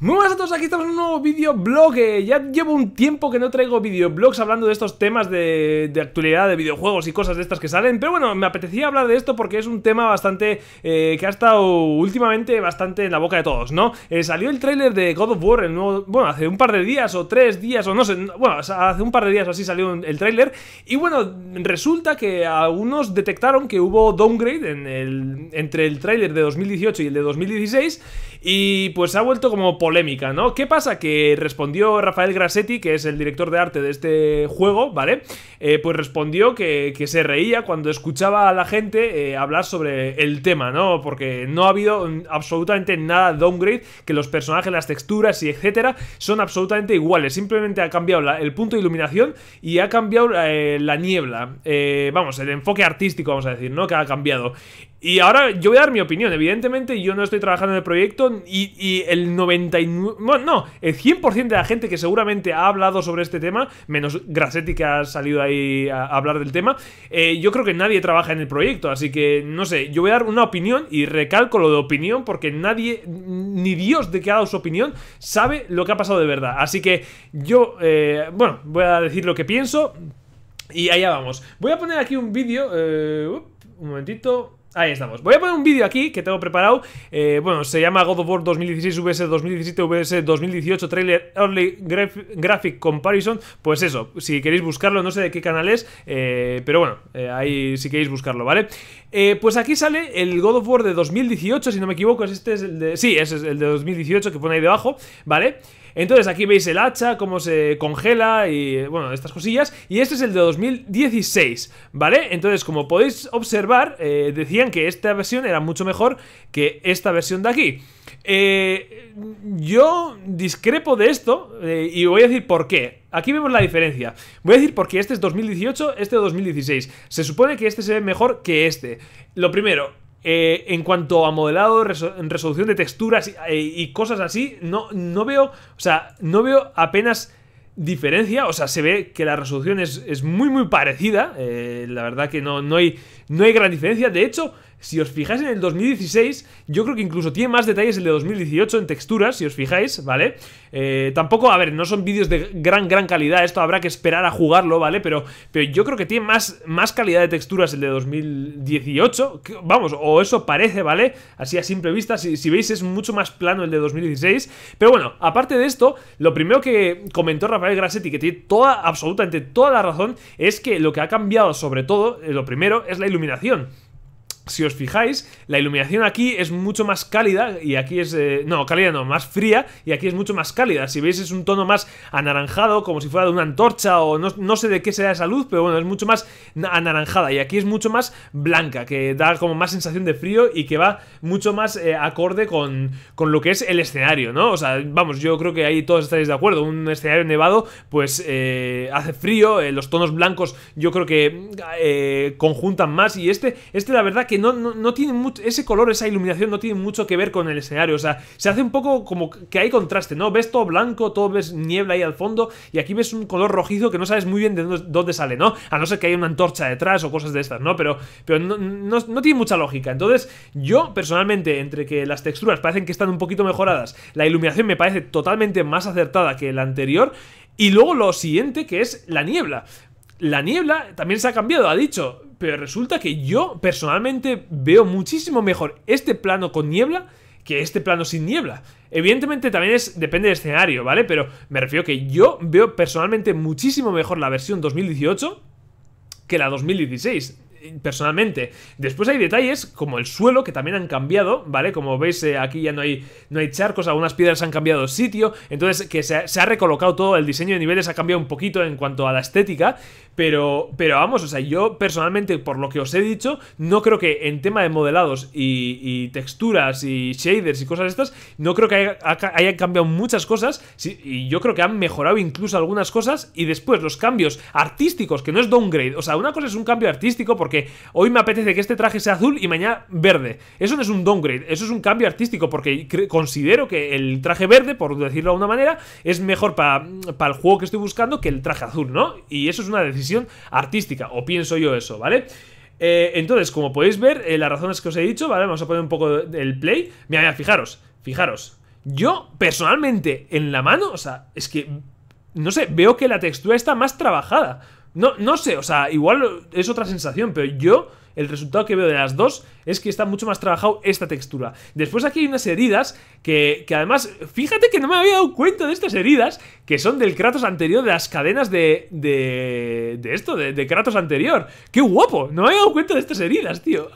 Muy buenas a todos, aquí estamos en un nuevo videoblog eh, Ya llevo un tiempo que no traigo videoblogs hablando de estos temas de, de, actualidad, de videojuegos y cosas de estas que salen Pero bueno, me apetecía hablar de esto porque es un tema bastante... Eh, que ha estado últimamente bastante en la boca de todos, ¿no? Eh, salió el tráiler de God of War, el nuevo... Bueno, hace un par de días o tres días o no sé Bueno, hace un par de días o así salió el tráiler Y bueno, resulta que algunos detectaron que hubo downgrade en el, entre el Trailer de 2018 y el de 2016 Y pues se ha vuelto como polémica, ¿no? ¿Qué pasa? Que respondió Rafael Grassetti, que es el director de arte de este juego, ¿vale? Eh, pues respondió que, se reía cuando escuchaba a la gente eh, hablar sobre el tema, ¿no? Porque no ha habido absolutamente nada downgrade, que los personajes, las texturas y etcétera son absolutamente iguales. Simplemente ha cambiado el punto de iluminación y ha cambiado eh, la niebla. vamos, el enfoque artístico, vamos a decir, ¿no? Que ha cambiado. Y ahora yo voy a dar mi opinión. Evidentemente yo no estoy trabajando en el proyecto y, y el 99... Bueno, no, el 100% de la gente que seguramente ha hablado sobre este tema, menos Grassetti que ha salido ahí a, hablar del tema, eh, yo creo que nadie trabaja en el proyecto. Así que, no sé, yo voy a dar una opinión y recalco lo de opinión porque nadie, ni Dios de que ha dado su opinión, sabe lo que ha pasado de verdad. Así que yo, eh, bueno, voy a decir lo que pienso y allá vamos. Voy a poner aquí un vídeo... Eh, un momentito... Ahí estamos. Voy a poner un vídeo aquí que tengo preparado. Eh, bueno, se llama God of War 2016 VS 2017 VS 2018 Trailer Early Graphic Comparison. Pues eso, si queréis buscarlo, no sé de qué canal es, eh, pero bueno, eh, ahí si queréis buscarlo, ¿vale? pues aquí sale el God of War de 2018, si no me equivoco, es este es el de... Sí, ese es el de 2018 que pone ahí debajo, ¿vale? vale entonces aquí veis el hacha, cómo se congela y bueno, estas cosillas. Y este es el de 2016, ¿vale? Entonces como podéis observar, eh, decían que esta versión era mucho mejor que esta versión de aquí. Eh, yo discrepo de esto eh, y voy a decir por qué. Aquí vemos la diferencia. Voy a decir por qué este es 2018, este 2016. Se supone que este se ve mejor que este. Lo primero, eh, en cuanto a modelado, resolución de texturas y, eh, cosas así, no, veo, o sea, no veo apenas diferencia, o sea, se ve que la resolución es, muy muy parecida, eh, la verdad que no, no hay gran diferencia, de hecho, si os fijáis en el 2016, yo creo que incluso tiene más detalles el de 2018 en texturas, si os fijáis, ¿vale? Eh, tampoco, a ver, no son vídeos de gran, gran calidad, esto habrá que esperar a jugarlo, ¿vale? Pero, pero yo creo que tiene más, más calidad de texturas el de 2018, vamos, o eso parece, ¿vale? Así a simple vista, si, veis es mucho más plano el de 2016. Pero bueno, aparte de esto, lo primero que comentó Rafael Grassetti, que tiene toda, absolutamente toda la razón, es que lo que ha cambiado sobre todo, eh, lo primero, es la iluminación si os fijáis, la iluminación aquí es mucho más cálida y aquí es... Eh, no, cálida no, más fría y aquí es mucho más cálida. Si veis es un tono más anaranjado, como si fuera de una antorcha o no, sé de qué será esa luz, pero bueno, es mucho más anaranjada y aquí es mucho más blanca, que da como más sensación de frío y que va mucho más eh, acorde con, lo que es el escenario, ¿no? O sea, vamos, yo creo que ahí todos estaréis de acuerdo. Un escenario nevado, pues eh, hace frío, los tonos blancos yo creo que conjuntan más y este, este la verdad que no, tiene mucho. Ese color, esa iluminación no tiene mucho que ver con el escenario. O sea, se hace un poco como que hay contraste, ¿no? Ves todo blanco, todo ves niebla ahí al fondo, y aquí ves un color rojizo que no sabes muy bien de dónde sale, ¿no? A no ser que haya una antorcha detrás o cosas de estas, ¿no? Pero, pero no, no tiene mucha lógica. Entonces, yo personalmente, entre que las texturas parecen que están un poquito mejoradas, la iluminación me parece totalmente más acertada que la anterior. Y luego lo siguiente que es la niebla la niebla también se ha cambiado, ha dicho pero resulta que yo personalmente veo muchísimo mejor este plano con niebla que este plano sin niebla. Evidentemente también es, depende del escenario, ¿vale? Pero me refiero que yo veo personalmente muchísimo mejor la versión 2018 que la 2016 personalmente. Después hay detalles como el suelo que también han cambiado, ¿vale? Como veis eh, aquí ya no hay, no hay charcos, algunas piedras han cambiado sitio, entonces que se ha, recolocado todo, el diseño de niveles ha cambiado un poquito en cuanto a la estética, pero, pero vamos, o sea, yo personalmente por lo que os he dicho, no creo que en tema de modelados y, texturas y shaders y cosas estas, no creo que haya, hayan cambiado muchas cosas y yo creo que han mejorado incluso algunas cosas y después los cambios artísticos, que no es downgrade, o sea, una cosa es un cambio artístico porque hoy me apetece que este traje sea azul y mañana verde. Eso no es un downgrade, eso es un cambio artístico, porque considero que el traje verde, por decirlo de alguna manera, es mejor para el juego que estoy buscando que el traje azul, ¿no? Y eso es una decisión artística, o pienso yo eso, ¿vale? Eh, entonces, como podéis ver, eh, las razones que os he dicho, ¿vale? Vamos a poner un poco el play. Mira, mira, fijaros, fijaros. Yo, personalmente, en la mano, o sea, es que, no sé, veo que la textura está más trabajada. No, sé, o sea, igual es otra sensación, pero yo el resultado que veo de las dos es que está mucho más trabajado esta textura. Después aquí hay unas heridas que, que, además, fíjate que no me había dado cuenta de estas heridas, que son del Kratos anterior, de las cadenas de, de, de esto, de, Kratos anterior. ¡Qué guapo! No me había dado cuenta de estas heridas, tío.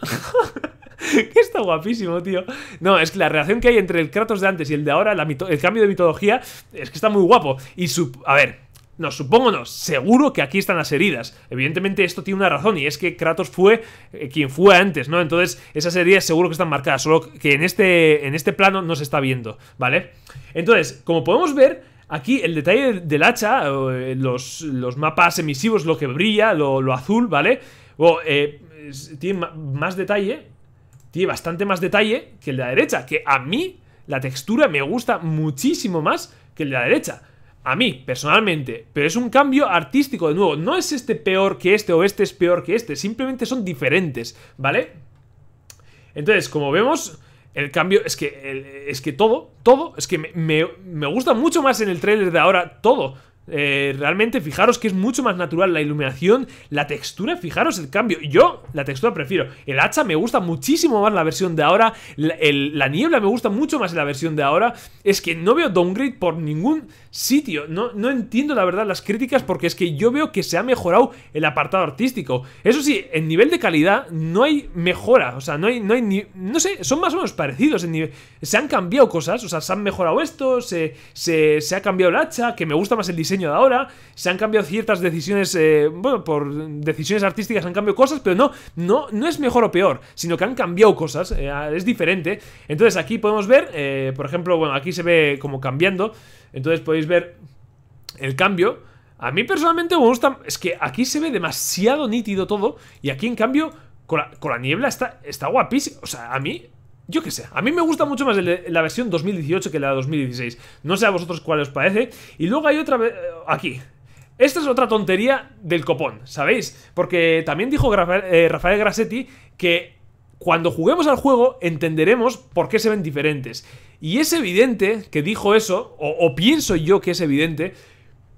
que está guapísimo, tío. No, es que la relación que hay entre el Kratos de antes y el de ahora, el cambio de mitología, es que está muy guapo. Y su... A ver, no, supongo seguro que aquí están las heridas. Evidentemente esto tiene una razón y es que Kratos fue eh, quien fue antes, ¿no? Entonces esas heridas seguro que están marcadas, solo que en este, en este plano no se está viendo, ¿vale? Entonces, como podemos ver, Aquí el detalle del hacha, eh, los, los mapas emisivos, lo que brilla, lo, azul, ¿vale? O, eh, tiene más detalle, tiene bastante más detalle que el de la derecha, que a mí la textura me gusta muchísimo más que el de la derecha a mí, personalmente. Pero es un cambio artístico, de nuevo. No es este peor que este o este es peor que este. Simplemente son diferentes, ¿vale? Entonces, como vemos, el cambio es que, es que todo, todo, es que me, me gusta mucho más en el trailer de ahora todo. Eh, realmente fijaros que es mucho más natural la iluminación, la textura, fijaros el cambio. Yo la textura prefiero. El hacha me gusta muchísimo más la versión de ahora. La, niebla me gusta mucho más la versión de ahora. Es que no veo downgrade por ningún sitio. No, no entiendo la verdad las críticas porque es que yo veo que se ha mejorado el apartado artístico. Eso sí, en nivel de calidad no hay mejora. O sea, no hay, no hay ni, No sé, son más o menos parecidos. En se han cambiado cosas. O sea, se han mejorado esto, se ha cambiado el hacha, que me gusta más el diseño de ahora, se han cambiado ciertas decisiones, eh, bueno, por decisiones artísticas han cambiado cosas, pero no, no, no es mejor o peor, sino que han cambiado cosas, eh, es diferente. Entonces aquí podemos ver, eh, por ejemplo, bueno, aquí se ve como cambiando, entonces podéis ver el cambio. A mí personalmente me gusta, es que aquí se ve demasiado nítido todo, y aquí en cambio... Con la, niebla está, está guapísimo. O sea, a mí yo qué sé, a mí me gusta mucho más la versión 2018 que la 2016. No sé a vosotros cuál os parece. Y luego hay otra... Eh, aquí. Esta es otra tontería del copón, ¿sabéis? Porque también dijo eh, Rafael Grassetti que cuando juguemos al juego entenderemos por qué se ven diferentes. Y es evidente que dijo eso, o pienso yo que es evidente,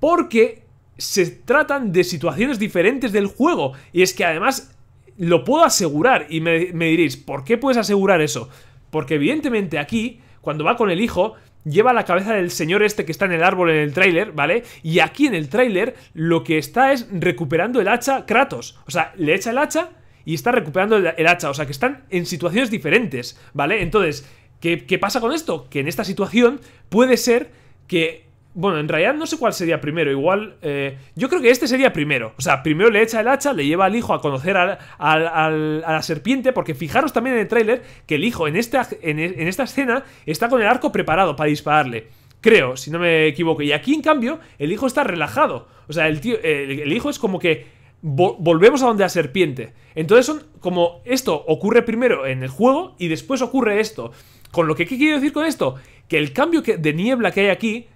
porque se tratan de situaciones diferentes del juego. Y es que además lo puedo asegurar. Y me, diréis, ¿por qué puedes asegurar eso? Porque evidentemente aquí, cuando va con el hijo, lleva la cabeza del señor este que está en el árbol en el tráiler, ¿vale? Y aquí en el tráiler lo que está es recuperando el hacha Kratos. O sea, le echa el hacha y está recuperando el, hacha. O sea, que están en situaciones diferentes, ¿vale? Entonces, ¿qué, ¿qué pasa con esto? Que en esta situación puede ser que bueno, en realidad no sé cuál sería primero. Igual. Eh, yo creo que este sería primero. O sea, primero le echa el hacha, le lleva al hijo a conocer a la serpiente. Porque fijaros también en el tráiler que el hijo en esta, en, esta escena está con el arco preparado para dispararle creo, si no me equivoco. Y aquí, en cambio, el hijo está relajado. O sea, el, tío, el, hijo es como que volvemos a donde la serpiente. Entonces, son como esto ocurre primero en el juego y después ocurre esto. Con lo que, ¿qué quiero decir con esto? Que el cambio que, de niebla que hay aquí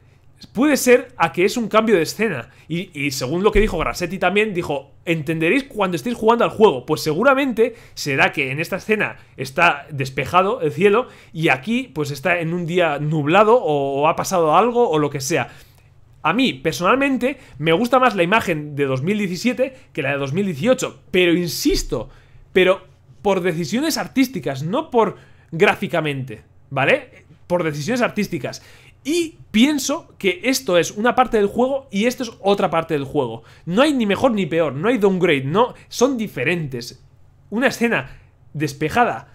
puede ser a que es un cambio de escena. Y, según lo que dijo Grassetti también, dijo, entenderéis cuando estéis jugando al juego. Pues seguramente será que en esta escena está despejado el cielo y aquí pues está en un día nublado o, o ha pasado algo o lo que sea. A mí, personalmente, me gusta más la imagen de 2017 que la de 2018. Pero insisto, pero por decisiones artísticas, no por gráficamente, ¿vale? Por decisiones artísticas. Y pienso que esto es una parte del juego y esto es otra parte del juego. No hay ni mejor ni peor, no hay downgrade, no, son diferentes. Una escena despejada,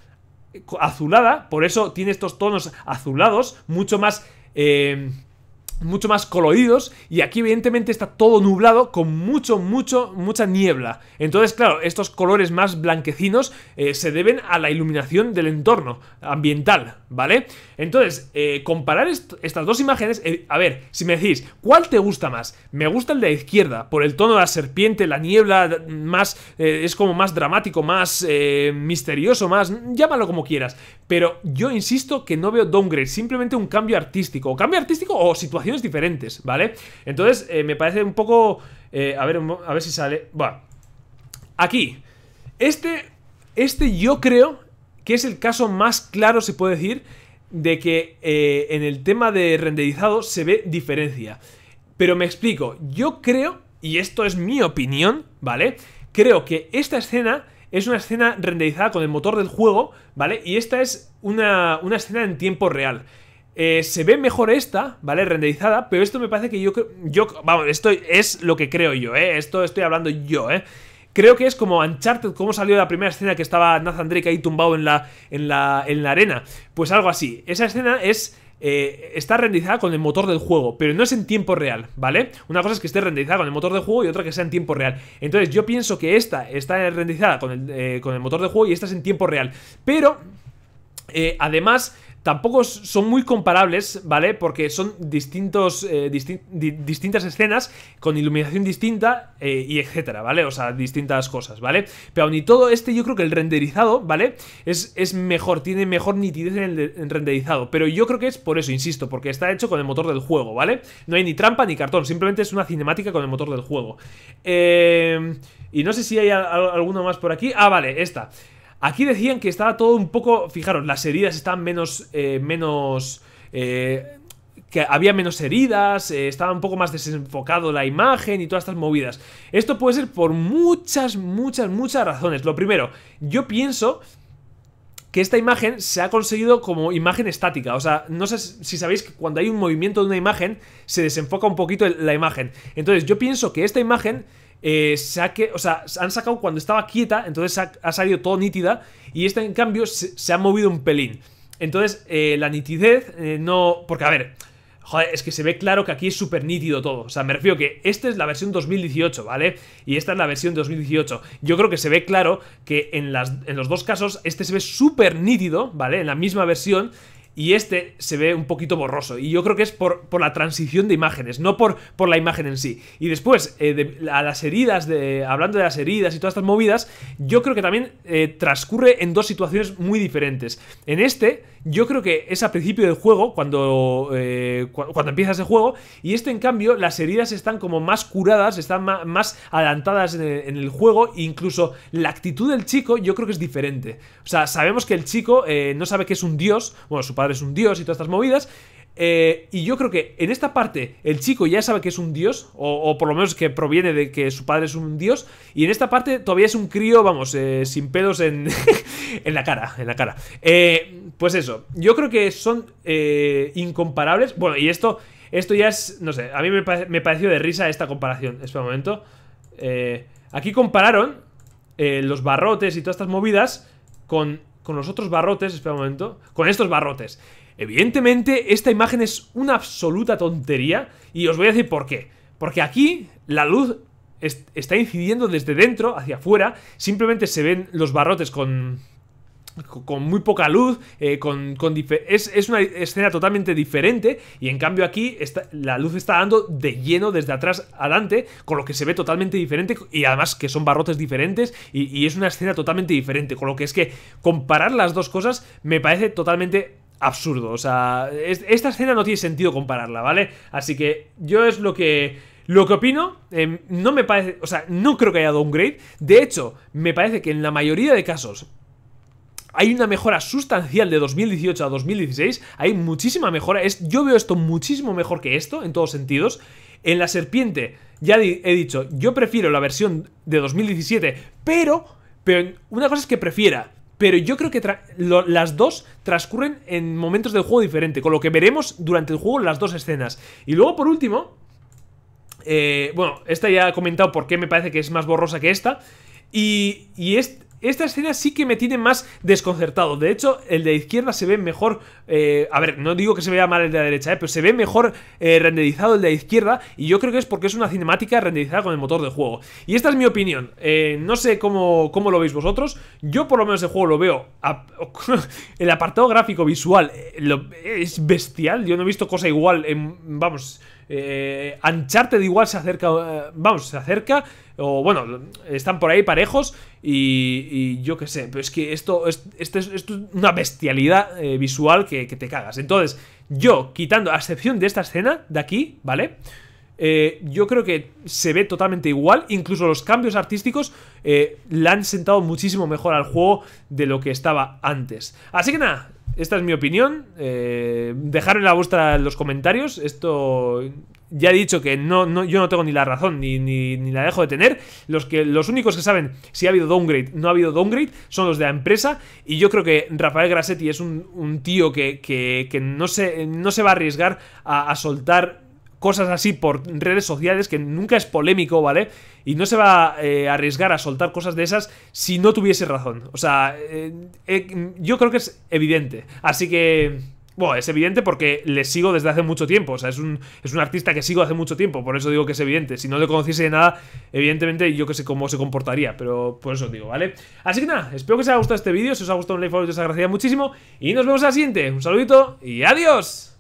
azulada, por eso tiene estos tonos azulados, mucho más... Eh, mucho más coloridos y aquí evidentemente está todo nublado con mucho, mucho, mucha niebla. Entonces, claro, estos colores más blanquecinos eh, se deben a la iluminación del entorno ambiental, ¿vale? Entonces, eh, comparar estas dos imágenes, eh, a ver, si me decís, ¿cuál te gusta más? Me gusta el de la izquierda, por el tono de la serpiente, la niebla, más, es como más dramático, más misterioso, más, llámalo como quieras, pero yo insisto que no veo downgrade, simplemente un cambio artístico, cambio artístico o situación diferentes, ¿vale? Entonces, eh, me parece un poco... Eh, a, ver, a ver si sale... Bueno, aquí. Este, este yo creo que es el caso más claro, se puede decir, de que eh, en el tema de renderizado se ve diferencia. Pero me explico, yo creo, y esto es mi opinión, ¿vale? Creo que esta escena es una escena renderizada con el motor del juego, ¿vale? Y esta es una, una escena en tiempo real. Eh, se ve mejor esta, ¿vale? Renderizada, pero esto me parece que yo Yo, vamos, esto es lo que creo yo, ¿eh? Esto estoy hablando yo, ¿eh? Creo que es como Uncharted, como salió la primera escena que estaba Nathan Drake ahí tumbado en la, en la, en la arena. Pues algo así. Esa escena es. Eh, está renderizada con el motor del juego, pero no es en tiempo real, ¿vale? Una cosa es que esté renderizada con el motor del juego y otra que sea en tiempo real. Entonces yo pienso que esta está renderizada con el, eh, con el motor del juego y esta es en tiempo real. Pero además, Tampoco son muy comparables, ¿vale? Porque son distintos, eh, distintas escenas con iluminación distinta eh, y etcétera, ¿vale? O sea, distintas cosas, ¿vale? Pero ni todo este yo creo que el renderizado, ¿vale? Es, es mejor, tiene mejor nitidez en el, renderizado. Pero yo creo que es por eso, insisto, porque está hecho con el motor del juego, ¿vale? No hay ni trampa ni cartón, simplemente es una cinemática con el motor del juego. Eh, y no sé si hay alguno más por aquí. Ah, vale, esta. Aquí decían que estaba todo un poco... Fijaros, las heridas están menos... Eh, menos... Eh, que había menos heridas, eh, estaba un poco más desenfocado la imagen y todas estas movidas. Esto puede ser por muchas, muchas, muchas razones. Lo primero, yo pienso que esta imagen se ha conseguido como imagen estática. O sea, no sé si sabéis que cuando hay un movimiento de una imagen, se desenfoca un poquito la imagen. Entonces, yo pienso que esta imagen eh, o sea, han sacado cuando estaba quieta, entonces ha, salido todo nítida, y esta en cambio se, ha movido un pelín. Entonces, eh, la nitidez eh, no... Porque, a ver, joder, es que se ve claro que aquí es súper nítido todo. O sea, me refiero que esta es la versión 2018, ¿vale? Y esta es la versión 2018. Yo creo que se ve claro que en, las, en los dos casos este se ve súper nítido, ¿vale? En la misma versión y este se ve un poquito borroso. Y yo creo que es por, por la transición de imágenes, no por, por la imagen en sí. Y después, eh, a las heridas, de, hablando de las heridas y todas estas movidas, yo creo que también eh, transcurre en dos situaciones muy diferentes. En este yo creo que es a principio del juego, cuando, eh, cuando empieza ese juego, y esto en cambio, las heridas están como más curadas, están más adelantadas en el, juego, e incluso la actitud del chico yo creo que es diferente. O sea, sabemos que el chico eh, no sabe que es un dios, bueno, su padre es un dios y todas estas movidas, eh, y yo creo que en esta parte el chico ya sabe que es un dios, o, por lo menos que proviene de que su padre es un dios, y en esta parte todavía es un crío, vamos, eh, sin pelos en, en la cara, en la cara. Eh, pues eso, yo creo que son incomparables. Bueno, y esto, esto ya es, no sé, a mí me, pareció de risa esta comparación. Espera un momento. aquí compararon los barrotes y todas estas movidas con, con los otros barrotes, espera un momento, con estos barrotes. Evidentemente, esta imagen es una absoluta tontería y os voy a decir por qué. Porque aquí la luz está incidiendo desde dentro hacia afuera, simplemente se ven los barrotes con con muy poca luz, eh, con, es, una escena totalmente diferente y en cambio aquí está, la luz está dando de lleno desde atrás adelante, con lo que se ve totalmente diferente y además que son barrotes diferentes y es una escena totalmente diferente, con lo que es que comparar las dos cosas me parece totalmente absurdo. O sea, esta escena no tiene sentido compararla, ¿vale? Así que yo es lo que... Lo que opino, em, no me parece, o sea, no creo que haya downgrade. De hecho, me parece que en la mayoría de casos, hay una mejora sustancial de 2018 a 2016, hay muchísima mejora, es, yo veo esto muchísimo mejor que esto en todos sentidos. En la serpiente, ya he dicho, yo prefiero la versión de 2017, pero, pero una cosa es que prefiera pero yo creo que las dos transcurren en momentos del juego diferente, con lo que veremos durante el juego las dos escenas. Y luego, por último, eh, bueno, esta ya he comentado por qué me parece que es más borrosa que esta, y, y es, esta escena sí que me tiene más desconcertado. De hecho, el de izquierda se ve mejor. Eh, a ver, no digo que se vea mal el de la derecha, eh, pero se ve mejor eh, renderizado el de la izquierda. Y yo creo que es porque es una cinemática renderizada con el motor de juego. Y esta es mi opinión. no sé cómo, cómo lo veis vosotros. Yo, por lo menos, el juego lo veo. el apartado gráfico visual es bestial. Yo no he visto cosa igual. En, vamos ancharte eh, de igual se acerca, eh, vamos, se acerca, o bueno, están por ahí parejos y, y yo qué sé, pero es que esto, es, este esto es, una bestialidad eh, visual que, te cagas. Entonces, yo, quitando, a excepción de esta escena de aquí, ¿vale? vale eh, yo creo que se ve totalmente igual. Incluso los cambios artísticos eh, La han sentado muchísimo mejor al juego de lo que estaba antes. Así que nada, esta es mi opinión. Eh, en la vuestra en los comentarios. Esto ya he dicho que no, no, yo no tengo ni la razón ni, la dejo de tener. Los, que, los únicos que saben si ha habido downgrade no ha habido downgrade son los de la empresa. Y yo creo que Rafael Grassetti es un, tío que, no, se, no se va a arriesgar a soltar cosas así por redes sociales, que nunca es polémico, ¿vale? Y no se va eh, a arriesgar a soltar cosas de esas si no tuviese razón. O sea, eh, eh, yo creo que es evidente. Así que... Bueno, es evidente porque le sigo desde hace mucho tiempo. O sea, es un, es un artista que sigo hace mucho tiempo. Por eso digo que es evidente. Si no le conociese nada, evidentemente yo que sé cómo se comportaría. Pero por eso digo, ¿vale? Así que nada, espero que os haya gustado este vídeo. Si os ha gustado un like, os agradecería muchísimo. Y nos vemos en la siguiente. Un saludito y adiós.